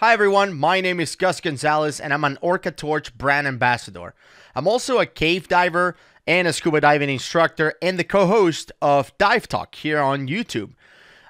Hi everyone, my name is Gus Gonzalez and I'm an Orca Torch brand ambassador. I'm also a cave diver and a scuba diving instructor and the co-host of Dive Talk here on YouTube.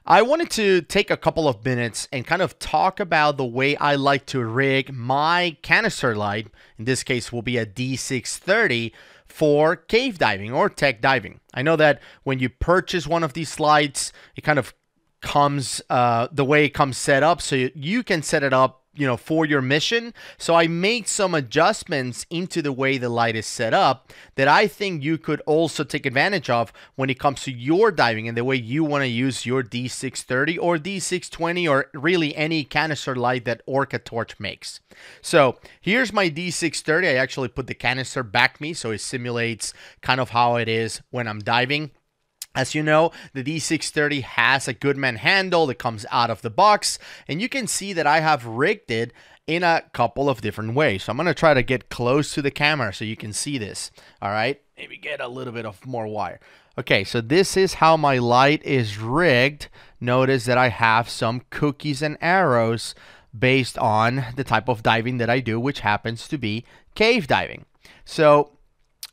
I wanted to take a couple of minutes and kind of talk about the way I like to rig my canister light, in this case will be a D630, for cave diving or tech diving. I know that when you purchase one of these lights, it kind of comes uh, the way it comes set up so you, can set it up you know for your mission so i made some adjustments into the way the light is set up that i think you could also take advantage of when it comes to your diving and the way you want to use your d630 or d620 or really any canister light that orca torch makes so here's my d630 i actually put the canister back me so it simulates kind of how it is when i'm diving as you know, the D630 has a Goodman handle that comes out of the box, and you can see that I have rigged it in a couple of different ways. So I'm gonna try to get close to the camera so you can see this, all right? Maybe get a little bit of more wire. Okay, so this is how my light is rigged. Notice that I have some cookies and arrows based on the type of diving that I do, which happens to be cave diving. So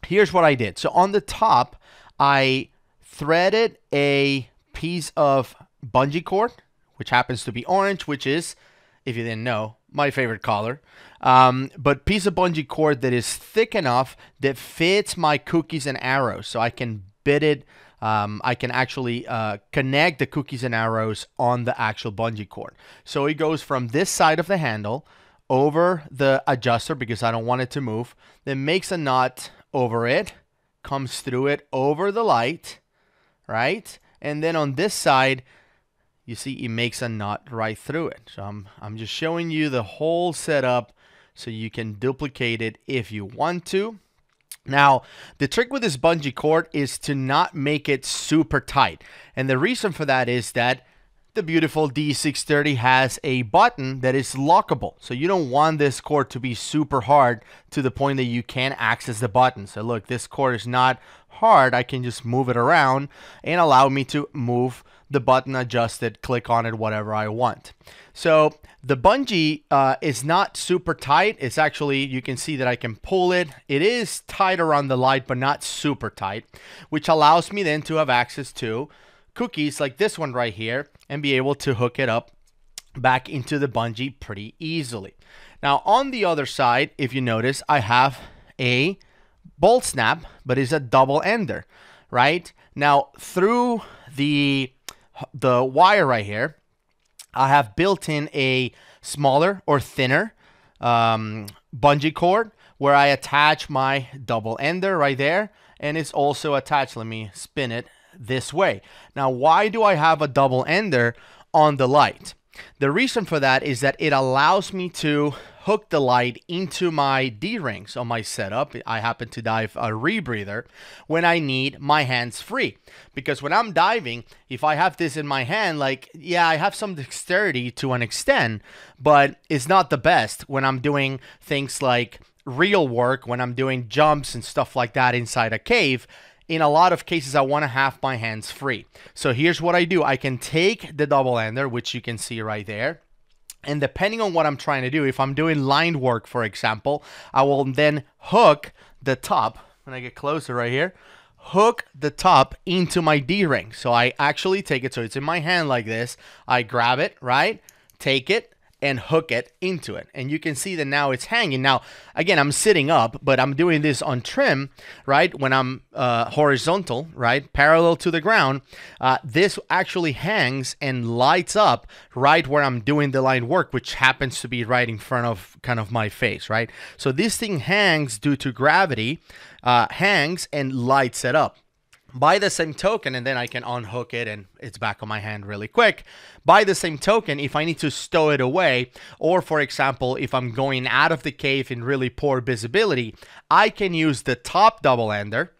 here's what I did. So on the top, I threaded a piece of bungee cord, which happens to be orange, which is, if you didn't know, my favorite color. Um, but piece of bungee cord that is thick enough that fits my cookies and arrows, so I can bit it. Um, I can actually uh, connect the cookies and arrows on the actual bungee cord. So it goes from this side of the handle over the adjuster because I don't want it to move, then makes a knot over it, comes through it over the light, right? And then on this side, you see it makes a knot right through it. So I'm, I'm just showing you the whole setup so you can duplicate it if you want to. Now, the trick with this bungee cord is to not make it super tight. And the reason for that is that the beautiful D630 has a button that is lockable. So you don't want this cord to be super hard to the point that you can't access the button. So look, this cord is not hard. I can just move it around and allow me to move the button, adjust it, click on it, whatever I want. So the bungee uh, is not super tight. It's actually, you can see that I can pull it. It is tight around the light, but not super tight, which allows me then to have access to cookies like this one right here and be able to hook it up back into the bungee pretty easily. Now on the other side, if you notice, I have a bolt snap, but it's a double ender, right? Now through the, the wire right here, I have built in a smaller or thinner um, bungee cord where I attach my double ender right there. And it's also attached, let me spin it this way. Now, why do I have a double ender on the light? The reason for that is that it allows me to hook the light into my D-rings on my setup. I happen to dive a rebreather when I need my hands free. Because when I'm diving, if I have this in my hand, like, yeah, I have some dexterity to an extent, but it's not the best when I'm doing things like real work, when I'm doing jumps and stuff like that inside a cave in a lot of cases, I want to have my hands free. So here's what I do. I can take the double ender, which you can see right there. And depending on what I'm trying to do, if I'm doing line work, for example, I will then hook the top when I get closer right here, hook the top into my D-ring. So I actually take it, so it's in my hand like this. I grab it, right? Take it, and hook it into it. And you can see that now it's hanging. Now, again, I'm sitting up, but I'm doing this on trim, right? When I'm uh, horizontal, right? Parallel to the ground, uh, this actually hangs and lights up right where I'm doing the line work, which happens to be right in front of kind of my face, right? So this thing hangs due to gravity, uh, hangs and lights it up. By the same token, and then I can unhook it and it's back on my hand really quick. By the same token, if I need to stow it away, or for example, if I'm going out of the cave in really poor visibility, I can use the top double ender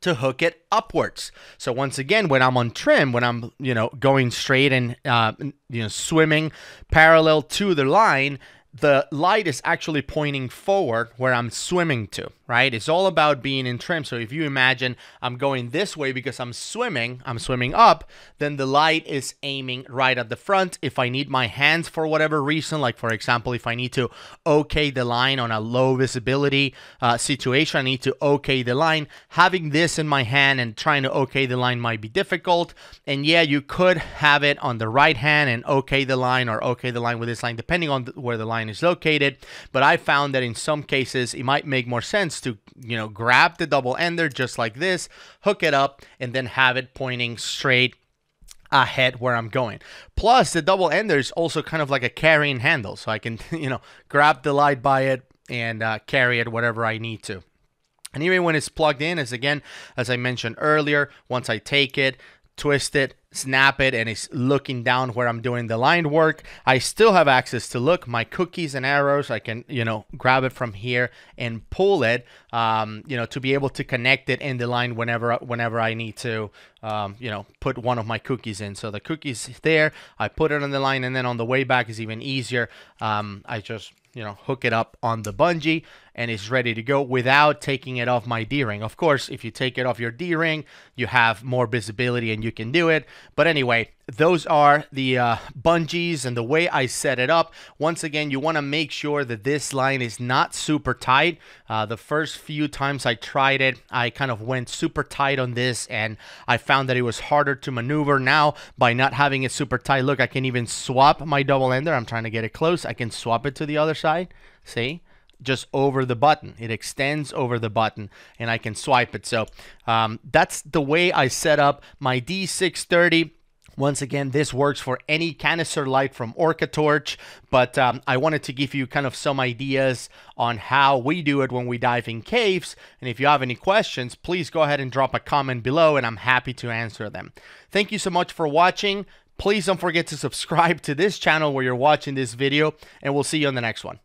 to hook it upwards. So once again, when I'm on trim, when I'm you know going straight and uh, you know swimming parallel to the line, the light is actually pointing forward where I'm swimming to, right? It's all about being in trim. So if you imagine I'm going this way because I'm swimming, I'm swimming up, then the light is aiming right at the front. If I need my hands for whatever reason, like for example, if I need to okay the line on a low visibility uh, situation, I need to okay the line. Having this in my hand and trying to okay the line might be difficult. And yeah, you could have it on the right hand and okay the line or okay the line with this line, depending on where the line is located. But I found that in some cases, it might make more sense to, you know, grab the double ender just like this, hook it up, and then have it pointing straight ahead where I'm going. Plus, the double ender is also kind of like a carrying handle, so I can, you know, grab the light by it and uh, carry it whatever I need to. And even when it's plugged in, as again, as I mentioned earlier, once I take it, twist it, snap it, and it's looking down where I'm doing the line work. I still have access to look my cookies and arrows. I can, you know, grab it from here and pull it, um, you know, to be able to connect it in the line whenever, whenever I need to, um, you know, put one of my cookies in. So the cookies there, I put it on the line and then on the way back is even easier. Um, I just, you know, hook it up on the bungee and is ready to go without taking it off my D-ring. Of course, if you take it off your D-ring, you have more visibility and you can do it. But anyway, those are the uh, bungees and the way I set it up. Once again, you want to make sure that this line is not super tight. Uh, the first few times I tried it, I kind of went super tight on this and I found that it was harder to maneuver. Now, by not having it super tight, look, I can even swap my double ender. I'm trying to get it close. I can swap it to the other side. See? just over the button. It extends over the button and I can swipe it. So um, that's the way I set up my D630. Once again, this works for any canister light from Orca Torch, but um, I wanted to give you kind of some ideas on how we do it when we dive in caves. And if you have any questions, please go ahead and drop a comment below and I'm happy to answer them. Thank you so much for watching. Please don't forget to subscribe to this channel where you're watching this video and we'll see you on the next one.